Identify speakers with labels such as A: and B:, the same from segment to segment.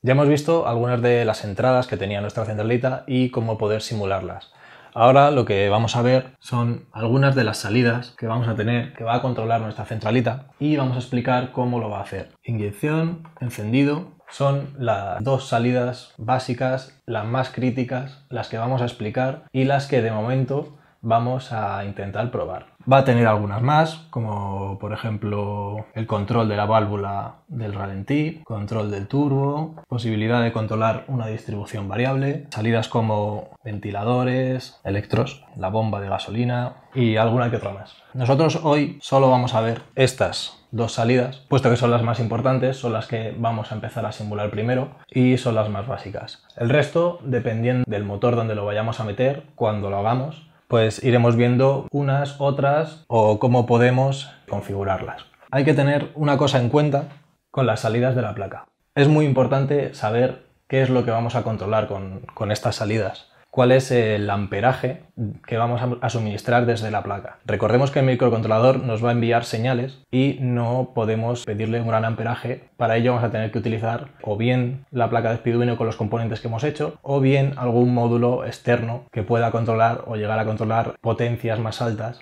A: Ya hemos visto algunas de las entradas que tenía nuestra centralita y cómo poder simularlas. Ahora lo que vamos a ver son algunas de las salidas que vamos a tener, que va a controlar nuestra centralita y vamos a explicar cómo lo va a hacer. Inyección, encendido, son las dos salidas básicas, las más críticas, las que vamos a explicar y las que de momento vamos a intentar probar. Va a tener algunas más, como por ejemplo el control de la válvula del ralentí, control del turbo, posibilidad de controlar una distribución variable, salidas como ventiladores, electros, la bomba de gasolina y alguna que otra más. Nosotros hoy solo vamos a ver estas dos salidas, puesto que son las más importantes, son las que vamos a empezar a simular primero y son las más básicas. El resto, dependiendo del motor donde lo vayamos a meter, cuando lo hagamos, pues iremos viendo unas, otras o cómo podemos configurarlas. Hay que tener una cosa en cuenta con las salidas de la placa. Es muy importante saber qué es lo que vamos a controlar con, con estas salidas cuál es el amperaje que vamos a suministrar desde la placa. Recordemos que el microcontrolador nos va a enviar señales y no podemos pedirle un gran amperaje. Para ello vamos a tener que utilizar o bien la placa de Speedwino con los componentes que hemos hecho o bien algún módulo externo que pueda controlar o llegar a controlar potencias más altas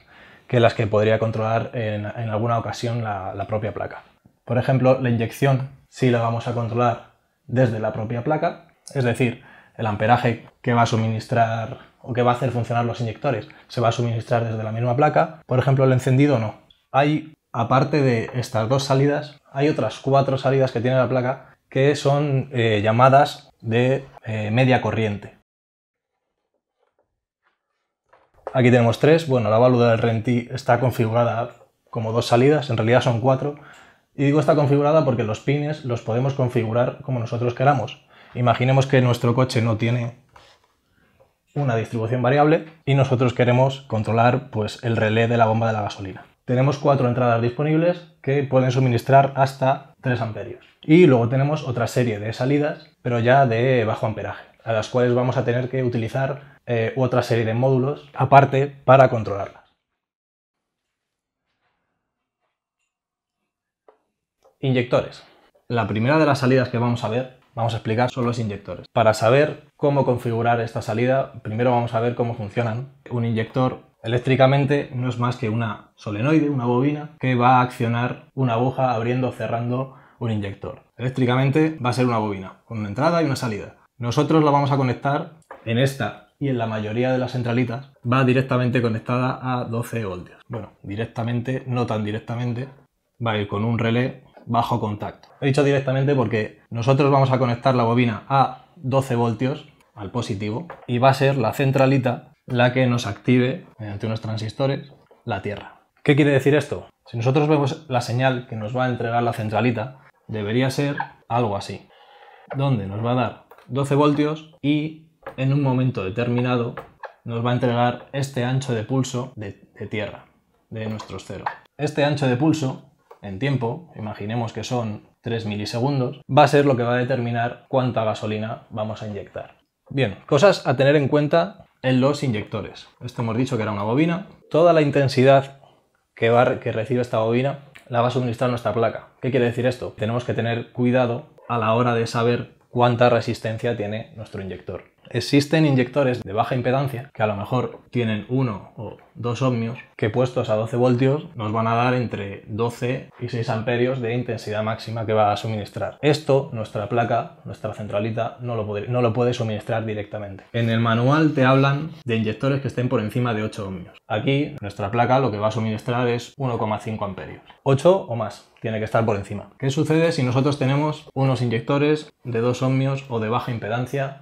A: que las que podría controlar en, alguna ocasión la, la propia placa. Por ejemplo, la inyección si la vamos a controlar desde la propia placa, es decir, el amperaje que va a suministrar o que va a hacer funcionar los inyectores se va a suministrar desde la misma placa. Por ejemplo, el encendido no. Hay, aparte de estas dos salidas, hay otras cuatro salidas que tiene la placa que son eh, llamadas de eh, media corriente. Aquí tenemos tres. Bueno, la válvula del Renti está configurada como dos salidas, en realidad son cuatro. Y digo está configurada porque los pines los podemos configurar como nosotros queramos. Imaginemos que nuestro coche no tiene una distribución variable y nosotros queremos controlar pues, el relé de la bomba de la gasolina. Tenemos cuatro entradas disponibles que pueden suministrar hasta 3 amperios. Y luego tenemos otra serie de salidas, pero ya de bajo amperaje, a las cuales vamos a tener que utilizar eh, otra serie de módulos aparte para controlarlas. Inyectores. La primera de las salidas que vamos a ver Vamos a explicar son los inyectores. Para saber cómo configurar esta salida, primero vamos a ver cómo funcionan. Un inyector eléctricamente no es más que una solenoide, una bobina, que va a accionar una aguja abriendo o cerrando un inyector. Eléctricamente va a ser una bobina, con una entrada y una salida. Nosotros la vamos a conectar en esta y en la mayoría de las centralitas va directamente conectada a 12 voltios. Bueno, directamente, no tan directamente, va a ir con un relé bajo contacto. He dicho directamente porque nosotros vamos a conectar la bobina a 12 voltios, al positivo, y va a ser la centralita la que nos active, mediante unos transistores, la tierra. ¿Qué quiere decir esto? Si nosotros vemos la señal que nos va a entregar la centralita, debería ser algo así, donde nos va a dar 12 voltios y en un momento determinado nos va a entregar este ancho de pulso de, de tierra de nuestros cero. Este ancho de pulso en tiempo, imaginemos que son 3 milisegundos, va a ser lo que va a determinar cuánta gasolina vamos a inyectar. Bien, cosas a tener en cuenta en los inyectores. Esto hemos dicho que era una bobina. Toda la intensidad que, que recibe esta bobina la va a suministrar nuestra placa. ¿Qué quiere decir esto? Tenemos que tener cuidado a la hora de saber cuánta resistencia tiene nuestro inyector. Existen inyectores de baja impedancia que a lo mejor tienen 1 o dos ohmios que puestos a 12 voltios nos van a dar entre 12 y 6 amperios de intensidad máxima que va a suministrar. Esto nuestra placa, nuestra centralita, no lo puede, no lo puede suministrar directamente. En el manual te hablan de inyectores que estén por encima de 8 ohmios. Aquí nuestra placa lo que va a suministrar es 1,5 amperios. 8 o más tiene que estar por encima. ¿Qué sucede si nosotros tenemos unos inyectores de 2 ohmios o de baja impedancia?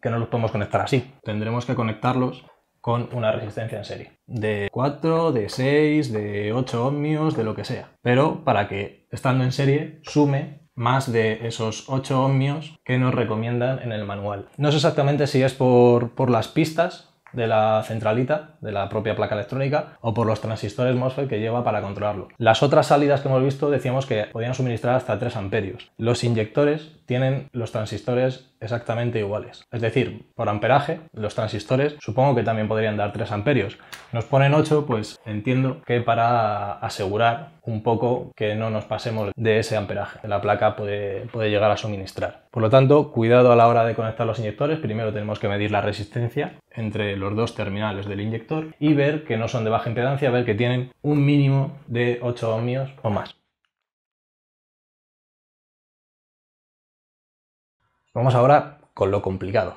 A: que no los podemos conectar así. Tendremos que conectarlos con una resistencia en serie. De 4, de 6, de 8 ohmios, de lo que sea. Pero para que, estando en serie, sume más de esos 8 ohmios que nos recomiendan en el manual. No sé exactamente si es por, por las pistas de la centralita, de la propia placa electrónica, o por los transistores MOSFET que lleva para controlarlo. Las otras salidas que hemos visto decíamos que podían suministrar hasta 3 amperios. Los inyectores tienen los transistores exactamente iguales. Es decir, por amperaje, los transistores supongo que también podrían dar 3 amperios. Nos ponen 8, pues entiendo que para asegurar un poco que no nos pasemos de ese amperaje, la placa puede, puede llegar a suministrar. Por lo tanto, cuidado a la hora de conectar los inyectores. Primero tenemos que medir la resistencia entre los dos terminales del inyector y ver que no son de baja impedancia, ver que tienen un mínimo de 8 ohmios o más. Vamos ahora con lo complicado.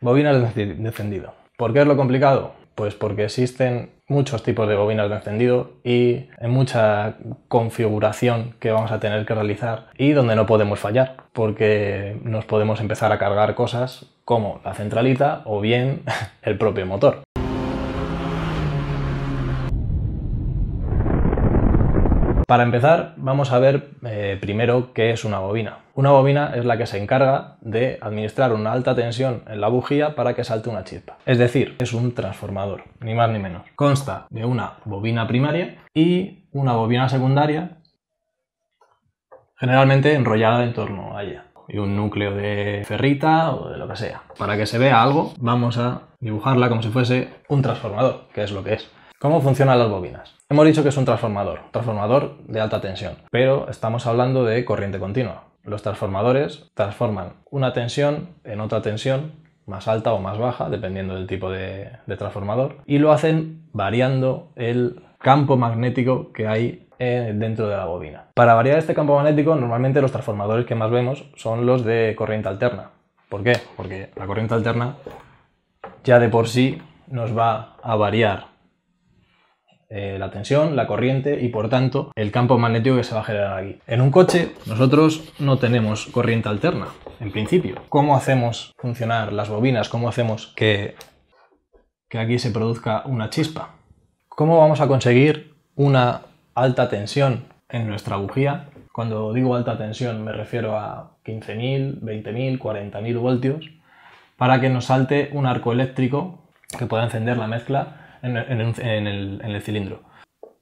A: Bobinas de encendido. ¿Por qué es lo complicado? Pues porque existen muchos tipos de bobinas de encendido y en mucha configuración que vamos a tener que realizar y donde no podemos fallar porque nos podemos empezar a cargar cosas como la centralita o bien el propio motor. Para empezar vamos a ver eh, primero qué es una bobina. Una bobina es la que se encarga de administrar una alta tensión en la bujía para que salte una chispa. Es decir, es un transformador, ni más ni menos. Consta de una bobina primaria y una bobina secundaria, generalmente enrollada en torno a ella. Y un núcleo de ferrita o de lo que sea. Para que se vea algo, vamos a dibujarla como si fuese un transformador, que es lo que es. ¿Cómo funcionan las bobinas? Hemos dicho que es un transformador, transformador de alta tensión, pero estamos hablando de corriente continua. Los transformadores transforman una tensión en otra tensión más alta o más baja, dependiendo del tipo de, transformador, y lo hacen variando el campo magnético que hay eh, dentro de la bobina. Para variar este campo magnético, normalmente los transformadores que más vemos son los de corriente alterna. ¿Por qué? Porque la corriente alterna ya de por sí nos va a variar eh, la tensión, la corriente y por tanto el campo magnético que se va a generar aquí. En un coche nosotros no tenemos corriente alterna, en principio. ¿Cómo hacemos funcionar las bobinas? ¿Cómo hacemos que, que aquí se produzca una chispa? ¿Cómo vamos a conseguir una alta tensión en nuestra bujía cuando digo alta tensión me refiero a 15.000, 20.000, 40.000 voltios, para que nos salte un arco eléctrico que pueda encender la mezcla en, el, el cilindro.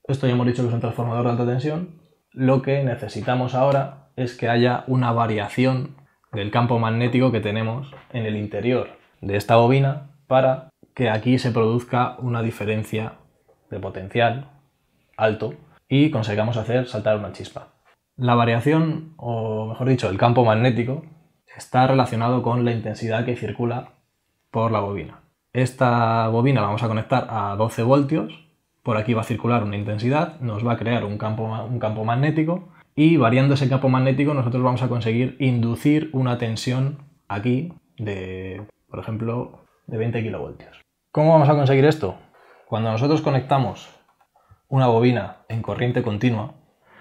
A: Esto ya hemos dicho que es un transformador de alta tensión. Lo que necesitamos ahora es que haya una variación del campo magnético que tenemos en el interior de esta bobina para que aquí se produzca una diferencia de potencial alto y consigamos hacer saltar una chispa. La variación, o mejor dicho, el campo magnético, está relacionado con la intensidad que circula por la bobina. Esta bobina la vamos a conectar a 12 voltios, por aquí va a circular una intensidad, nos va a crear un campo, un campo magnético y variando ese campo magnético nosotros vamos a conseguir inducir una tensión aquí de, por ejemplo, de 20 kilovoltios. ¿Cómo vamos a conseguir esto? Cuando nosotros conectamos una bobina en corriente continua,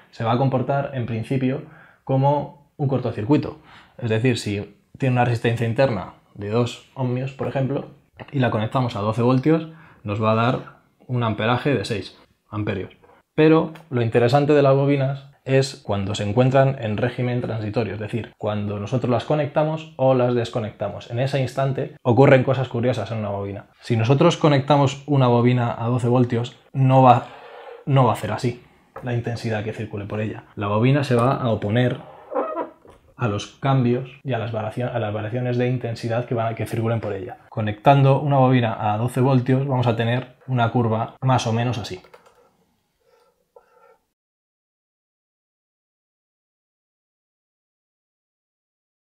A: se va a comportar en principio como un cortocircuito. Es decir, si tiene una resistencia interna de 2 ohmios, por ejemplo, y la conectamos a 12 voltios, nos va a dar un amperaje de 6 amperios. Pero lo interesante de las bobinas es cuando se encuentran en régimen transitorio, es decir, cuando nosotros las conectamos o las desconectamos. En ese instante ocurren cosas curiosas en una bobina. Si nosotros conectamos una bobina a 12 voltios, no va, no va a hacer así la intensidad que circule por ella. La bobina se va a oponer a los cambios y a las, variaciones, de intensidad que, van a, que circulen por ella. Conectando una bobina a 12 voltios vamos a tener una curva más o menos así.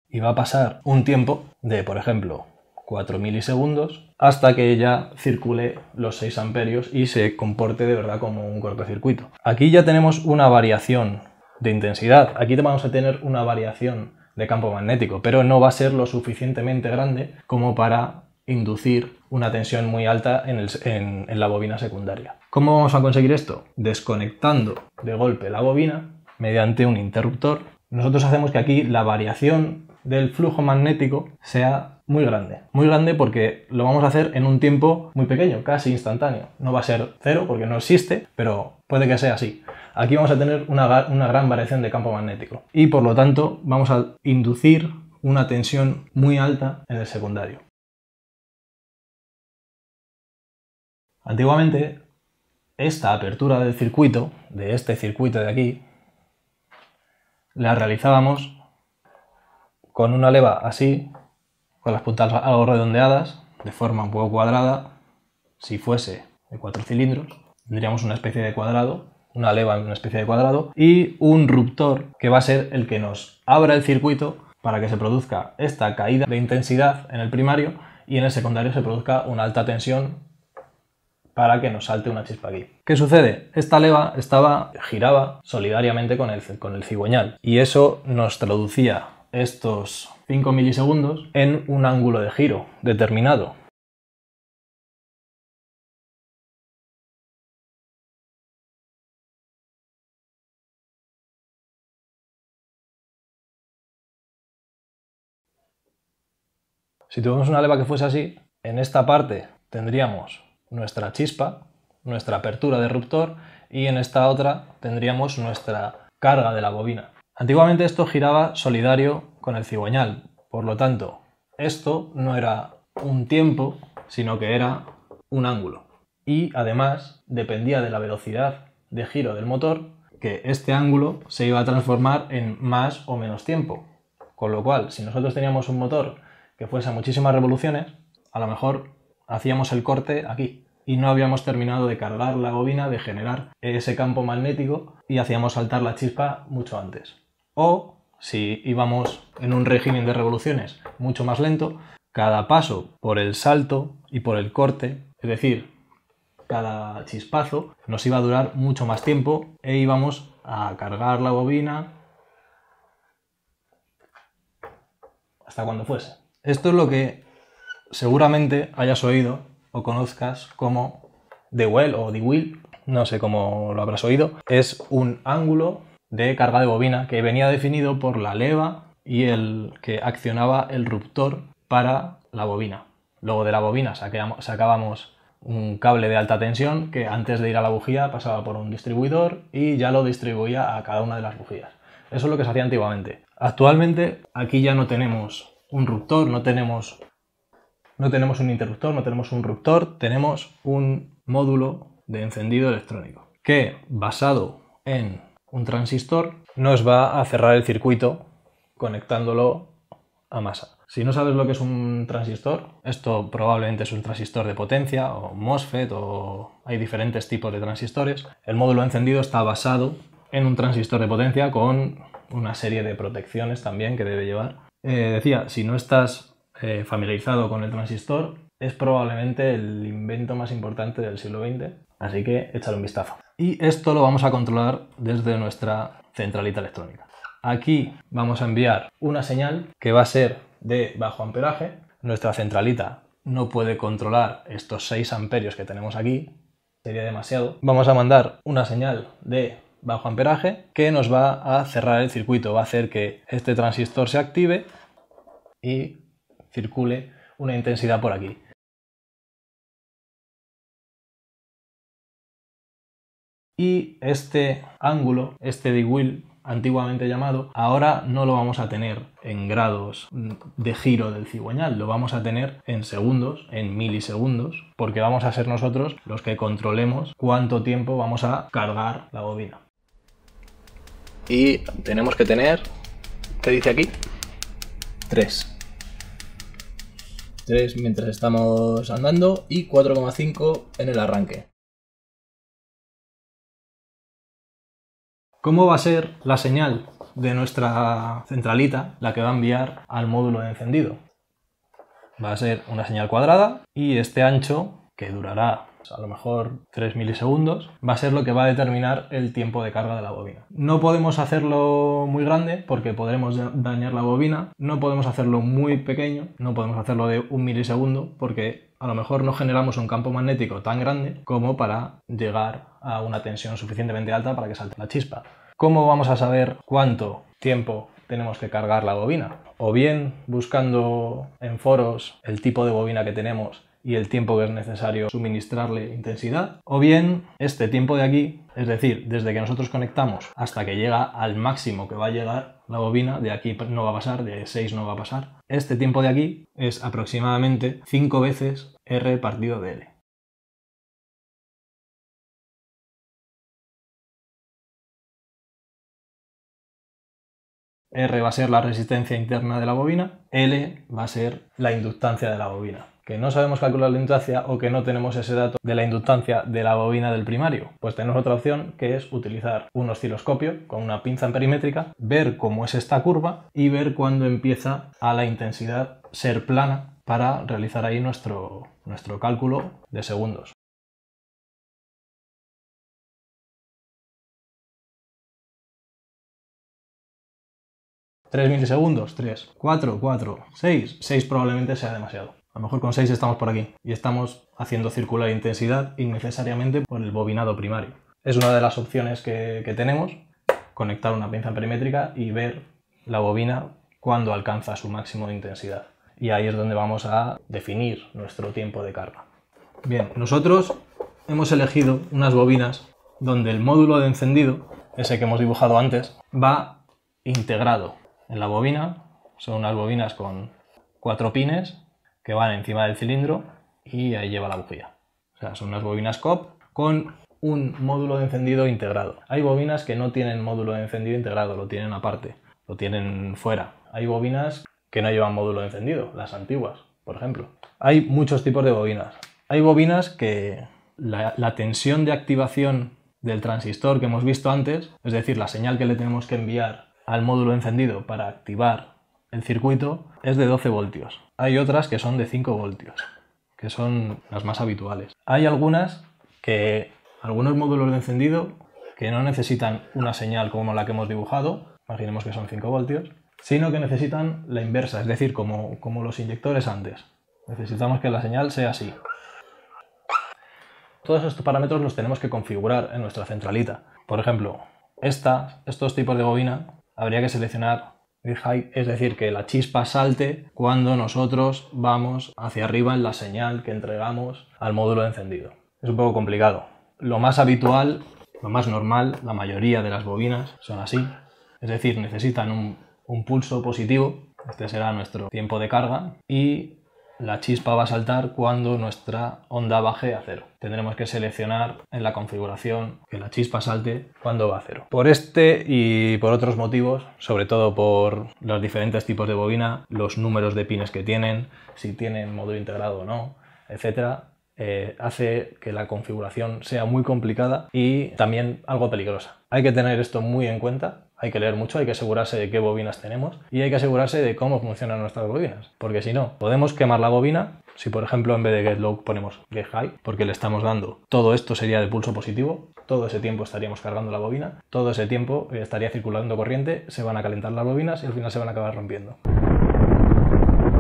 A: Y va a pasar un tiempo de, por ejemplo, 4 milisegundos hasta que ella circule los 6 amperios y se comporte de verdad como un cortocircuito. Aquí ya tenemos una variación de intensidad. Aquí vamos a tener una variación de campo magnético, pero no va a ser lo suficientemente grande como para inducir una tensión muy alta en, en, la bobina secundaria. ¿Cómo vamos a conseguir esto? Desconectando de golpe la bobina mediante un interruptor. Nosotros hacemos que aquí la variación del flujo magnético sea muy grande. Muy grande porque lo vamos a hacer en un tiempo muy pequeño, casi instantáneo. No va a ser cero porque no existe, pero puede que sea así. Aquí vamos a tener una, gran variación de campo magnético y por lo tanto vamos a inducir una tensión muy alta en el secundario. Antiguamente, esta apertura del circuito, de este circuito de aquí, la realizábamos con una leva así, con las puntas algo redondeadas, de forma un poco cuadrada. Si fuese de cuatro cilindros, tendríamos una especie de cuadrado una leva en una especie de cuadrado, y un ruptor que va a ser el que nos abra el circuito para que se produzca esta caída de intensidad en el primario y en el secundario se produzca una alta tensión para que nos salte una chispa aquí. ¿Qué sucede? Esta leva estaba, giraba solidariamente con el, con el cigüeñal y eso nos traducía estos 5 milisegundos en un ángulo de giro determinado Si tuviéramos una leva que fuese así, en esta parte tendríamos nuestra chispa, nuestra apertura de ruptor y en esta otra tendríamos nuestra carga de la bobina. Antiguamente esto giraba solidario con el cigüeñal, por lo tanto, esto no era un tiempo, sino que era un ángulo. Y además dependía de la velocidad de giro del motor, que este ángulo se iba a transformar en más o menos tiempo. Con lo cual, si nosotros teníamos un motor que fuese muchísimas revoluciones, a lo mejor hacíamos el corte aquí y no habíamos terminado de cargar la bobina, de generar ese campo magnético y hacíamos saltar la chispa mucho antes. O si íbamos en un régimen de revoluciones mucho más lento, cada paso por el salto y por el corte, es decir, cada chispazo nos iba a durar mucho más tiempo e íbamos a cargar la bobina hasta cuando fuese. Esto es lo que seguramente hayas oído o conozcas como The Well o The Wheel, no sé cómo lo habrás oído. Es un ángulo de carga de bobina que venía definido por la leva y el que accionaba el ruptor para la bobina. Luego de la bobina sacábamos un cable de alta tensión que antes de ir a la bujía pasaba por un distribuidor y ya lo distribuía a cada una de las bujías. Eso es lo que se hacía antiguamente. Actualmente aquí ya no tenemos un ruptor, no tenemos, no tenemos un interruptor, no tenemos un ruptor, tenemos un módulo de encendido electrónico que basado en un transistor nos va a cerrar el circuito conectándolo a masa. Si no sabes lo que es un transistor, esto probablemente es un transistor de potencia o MOSFET o hay diferentes tipos de transistores. El módulo encendido está basado en un transistor de potencia con una serie de protecciones también que debe llevar eh, decía, si no estás eh, familiarizado con el transistor, es probablemente el invento más importante del siglo XX, así que échale un vistazo. Y esto lo vamos a controlar desde nuestra centralita electrónica. Aquí vamos a enviar una señal que va a ser de bajo amperaje. Nuestra centralita no puede controlar estos 6 amperios que tenemos aquí, sería demasiado. Vamos a mandar una señal de bajo amperaje que nos va a cerrar el circuito, va a hacer que este transistor se active y circule una intensidad por aquí. Y este ángulo, este de wheel antiguamente llamado, ahora no lo vamos a tener en grados de giro del cigüeñal, lo vamos a tener en segundos, en milisegundos, porque vamos a ser nosotros los que controlemos cuánto tiempo vamos a cargar la bobina y tenemos que tener, ¿qué dice aquí? 3. 3 mientras estamos andando y 4,5 en el arranque. ¿Cómo va a ser la señal de nuestra centralita la que va a enviar al módulo de encendido? Va a ser una señal cuadrada y este ancho, que durará a lo mejor 3 milisegundos, va a ser lo que va a determinar el tiempo de carga de la bobina. No podemos hacerlo muy grande porque podremos dañar la bobina, no podemos hacerlo muy pequeño, no podemos hacerlo de un milisegundo porque a lo mejor no generamos un campo magnético tan grande como para llegar a una tensión suficientemente alta para que salte la chispa. ¿Cómo vamos a saber cuánto tiempo tenemos que cargar la bobina? O bien buscando en foros el tipo de bobina que tenemos y el tiempo que es necesario suministrarle intensidad, o bien este tiempo de aquí, es decir, desde que nosotros conectamos hasta que llega al máximo que va a llegar la bobina, de aquí no va a pasar, de 6 no va a pasar, este tiempo de aquí es aproximadamente 5 veces R
B: partido de L. R va a ser la resistencia
A: interna de la bobina, L va a ser la inductancia de la bobina que no sabemos calcular la inductancia o que no tenemos ese dato de la inductancia de la bobina del primario. Pues tenemos otra opción que es utilizar un osciloscopio con una pinza perimétrica, ver cómo es esta curva y ver cuándo empieza a la intensidad ser plana para realizar ahí nuestro, nuestro
B: cálculo de segundos. ¿3 milisegundos?
A: 3. ¿4? 4. ¿6? 6 probablemente sea demasiado. A lo mejor con 6 estamos por aquí y estamos haciendo circular intensidad innecesariamente por el bobinado primario. Es una de las opciones que, tenemos, conectar una pinza perimétrica y ver la bobina cuando alcanza su máximo de intensidad. Y ahí es donde vamos a definir nuestro tiempo de carga. Bien, nosotros hemos elegido unas bobinas donde el módulo de encendido, ese que hemos dibujado antes, va integrado en la bobina. Son unas bobinas con cuatro pines que van encima del cilindro y ahí lleva la bujía. O sea, son unas bobinas COP con un módulo de encendido integrado. Hay bobinas que no tienen módulo de encendido integrado, lo tienen aparte, lo tienen fuera. Hay bobinas que no llevan módulo de encendido, las antiguas, por ejemplo. Hay muchos tipos de bobinas. Hay bobinas que la, tensión de activación del transistor que hemos visto antes, es decir, la señal que le tenemos que enviar al módulo encendido para activar el circuito es de 12 voltios. Hay otras que son de 5 voltios, que son las más habituales. Hay algunas que, algunos módulos de encendido que no necesitan una señal como la que hemos dibujado, imaginemos que son 5 voltios, sino que necesitan la inversa, es decir, como, como los inyectores antes. Necesitamos que la señal sea así. Todos estos parámetros los tenemos que configurar en nuestra centralita. Por ejemplo, esta, estos tipos de bobina habría que seleccionar es decir, que la chispa salte cuando nosotros vamos hacia arriba en la señal que entregamos al módulo encendido. Es un poco complicado. Lo más habitual, lo más normal, la mayoría de las bobinas son así. Es decir, necesitan un, un pulso positivo, este será nuestro tiempo de carga, y la chispa va a saltar cuando nuestra onda baje a cero. Tendremos que seleccionar en la configuración que la chispa salte cuando va a cero. Por este y por otros motivos, sobre todo por los diferentes tipos de bobina, los números de pines que tienen, si tienen modo integrado o no, etcétera, eh, hace que la configuración sea muy complicada y también algo peligrosa. Hay que tener esto muy en cuenta hay que leer mucho, hay que asegurarse de qué bobinas tenemos y hay que asegurarse de cómo funcionan nuestras bobinas. Porque si no, podemos quemar la bobina si por ejemplo en vez de get low ponemos get high, porque le estamos dando todo esto sería de pulso positivo, todo ese tiempo estaríamos cargando la bobina, todo ese tiempo estaría circulando corriente, se van a calentar las bobinas y al final se van a acabar rompiendo.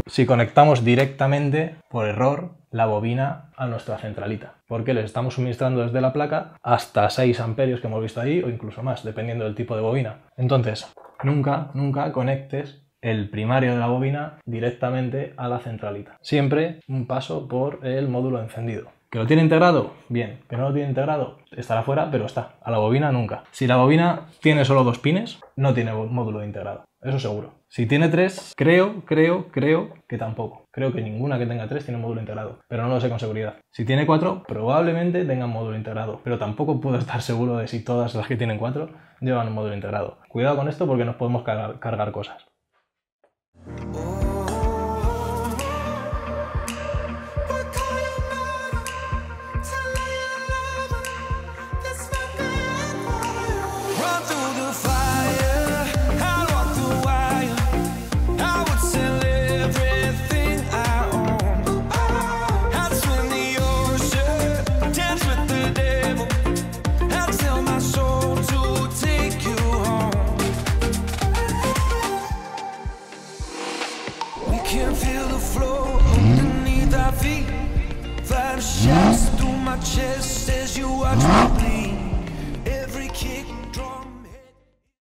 A: Si conectamos directamente por error la bobina a nuestra centralita porque les estamos suministrando desde la placa hasta 6 amperios que hemos visto ahí o incluso más, dependiendo del tipo de bobina. Entonces, nunca, nunca conectes el primario de la bobina directamente a la centralita. Siempre un paso por el módulo encendido. ¿Que lo tiene integrado? Bien. ¿Que no lo tiene integrado? Estará fuera, pero está. A la bobina nunca. Si la bobina tiene solo dos pines, no tiene módulo integrado. Eso seguro. Si tiene tres, creo, creo, creo que tampoco. Creo que ninguna que tenga tres tiene módulo integrado, pero no lo sé con seguridad. Si tiene cuatro, probablemente un módulo integrado, pero tampoco puedo estar seguro de si todas las que tienen cuatro llevan un módulo integrado. Cuidado con esto porque nos podemos cargar cosas.